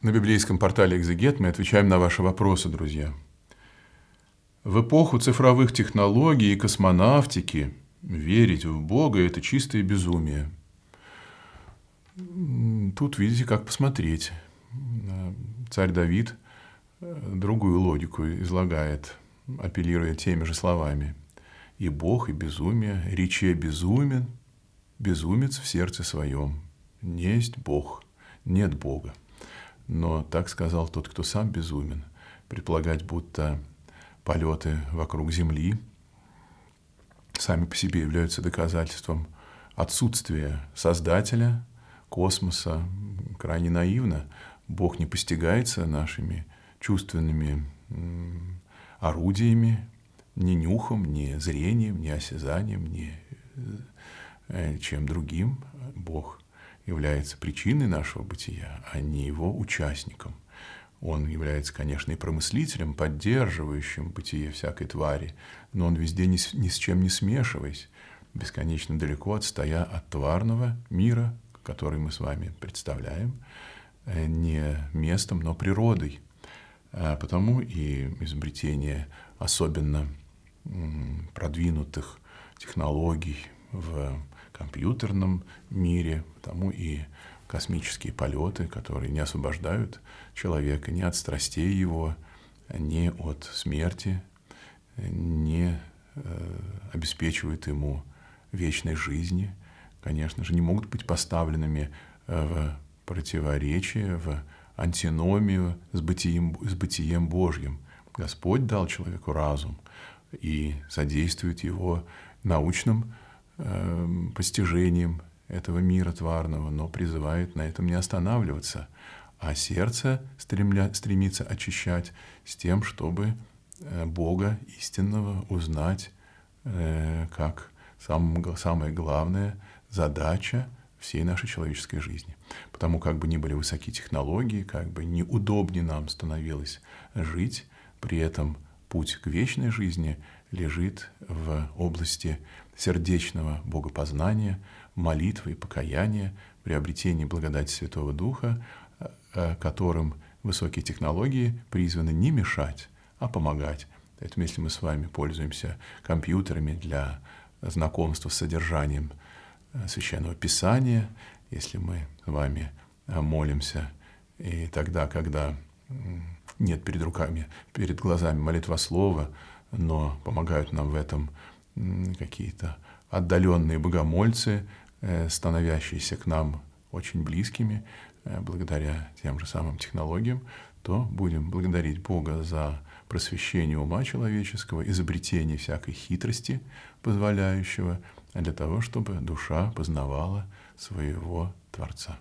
На библейском портале «Экзегет» мы отвечаем на ваши вопросы, друзья. В эпоху цифровых технологий и космонавтики верить в Бога – это чистое безумие. Тут видите, как посмотреть. Царь Давид э, другую логику излагает, апеллируя теми же словами. «И Бог, и безумие, рече безумен, безумец в сердце своем. Несть Бог, нет Бога» но так сказал тот, кто сам безумен. Предполагать, будто полеты вокруг Земли сами по себе являются доказательством отсутствия Создателя, космоса, крайне наивно. Бог не постигается нашими чувственными орудиями, ни нюхом, ни зрением, ни осязанием, ни э, чем другим. Бог – является причиной нашего бытия, а не его участником. Он является, конечно, и промыслителем, поддерживающим бытие всякой твари, но он везде ни с, ни с чем не смешиваясь, бесконечно далеко отстоя от тварного мира, который мы с вами представляем, э, не местом, но природой. А потому и изобретение особенно продвинутых технологий в компьютерном мире, потому и космические полеты, которые не освобождают человека ни от страстей его, ни от смерти, не э, обеспечивают ему вечной жизни, конечно же, не могут быть поставленными э, в противоречие, в антиномию с бытием, с бытием Божьим. Господь дал человеку разум и содействует его научным Эм, постижением этого мира тварного, но призывает на этом не останавливаться, а сердце стремля, стремится очищать с тем, чтобы э, Бога истинного узнать э, как сам, самая главная задача всей нашей человеческой жизни. Потому как бы ни были высоки технологии, как бы неудобнее нам становилось жить, при этом – путь к вечной жизни лежит в области сердечного богопознания, молитвы и покаяния, приобретения благодати Святого Духа, э, э, которым высокие технологии призваны не мешать, а помогать. Поэтому если мы с вами пользуемся компьютерами для знакомства с содержанием э, Священного Писания, если мы с вами молимся, и тогда, когда нет перед руками, перед глазами молитва слова, но помогают нам в этом какие-то отдаленные богомольцы, э, становящиеся к нам очень близкими э, благодаря тем же самым технологиям, то будем благодарить Бога за просвещение ума человеческого, изобретение всякой хитрости, позволяющего для того, чтобы душа познавала своего Творца.